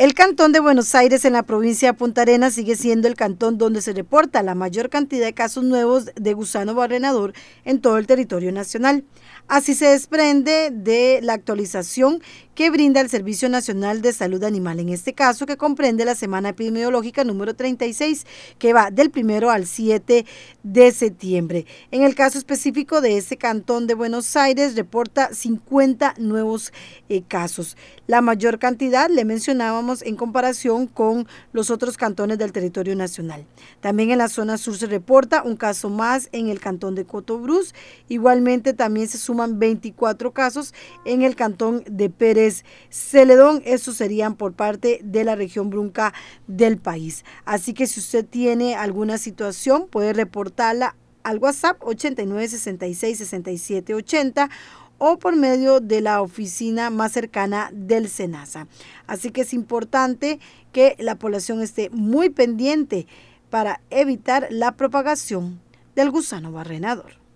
El Cantón de Buenos Aires en la provincia de Punta Arenas sigue siendo el cantón donde se reporta la mayor cantidad de casos nuevos de gusano barrenador en todo el territorio nacional. Así se desprende de la actualización que brinda el Servicio Nacional de Salud Animal, en este caso que comprende la semana epidemiológica número 36, que va del primero al 7 de septiembre. En el caso específico de este cantón de Buenos Aires, reporta 50 nuevos eh, casos. La mayor cantidad, le mencionábamos, en comparación con los otros cantones del territorio nacional. También en la zona sur se reporta un caso más en el cantón de Cotobruz. Igualmente también se suman 24 casos en el cantón de Pérez Celedón. Estos serían por parte de la región brunca del país. Así que si usted tiene alguna situación, puede reportarla al WhatsApp 89 66 67 80 o por medio de la oficina más cercana del SENASA. Así que es importante que la población esté muy pendiente para evitar la propagación del gusano barrenador.